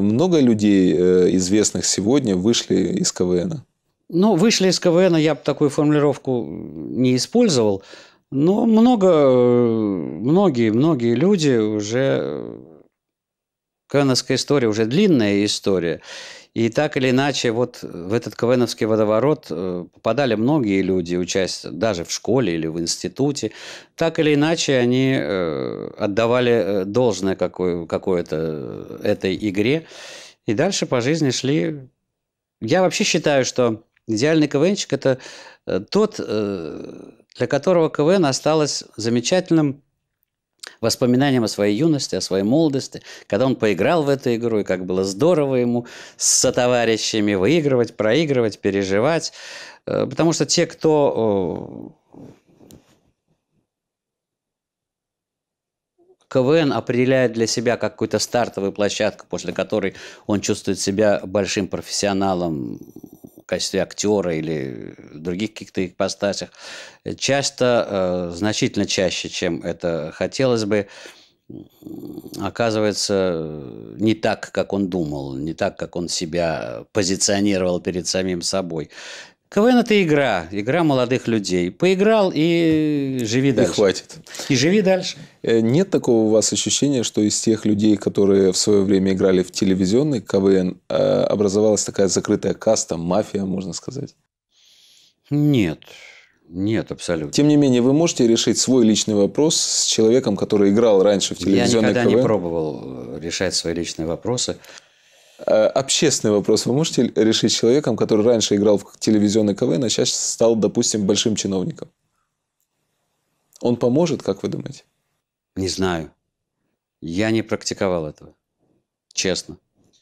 много людей э, известных сегодня вышли из КВН? Ну, вышли из КВН, я бы такую формулировку не использовал, но много, э, многие, многие люди уже... Э, КВНовская история уже длинная история. И так или иначе, вот э, в этот КВНовский водоворот э, попадали многие люди, участь даже в школе или в институте. Так или иначе, они э, отдавали должное какой то этой игре. И дальше по жизни шли. Я вообще считаю, что идеальный КВНчик – это тот, для которого КВН осталось замечательным воспоминаниям о своей юности, о своей молодости, когда он поиграл в эту игру, и как было здорово ему со товарищами выигрывать, проигрывать, переживать. Э, потому что те, кто э, КВН определяет для себя как какую-то стартовую площадку, после которой он чувствует себя большим профессионалом, качестве актера или других каких-то ипостасях, часто, э, значительно чаще, чем это хотелось бы, оказывается не так, как он думал, не так, как он себя позиционировал перед самим собой. КВН это игра, игра молодых людей. Поиграл и живи дальше. И хватит. И живи дальше. Э, нет такого у вас ощущения, что из тех людей, которые в свое время играли в телевизионный КВН, э, образовалась такая закрытая каста, мафия, можно сказать? Нет. Нет, абсолютно. Тем не менее, вы можете решить свой личный вопрос с человеком, который играл раньше в телевизионный КВН? Я никогда КВН? не пробовал решать свои личные вопросы. Э, общественный вопрос вы можете решить человеком, который раньше играл в телевизионный КВН, а сейчас стал, допустим, большим чиновником? Он поможет, как вы думаете? Не знаю. Я не практиковал этого. Честно.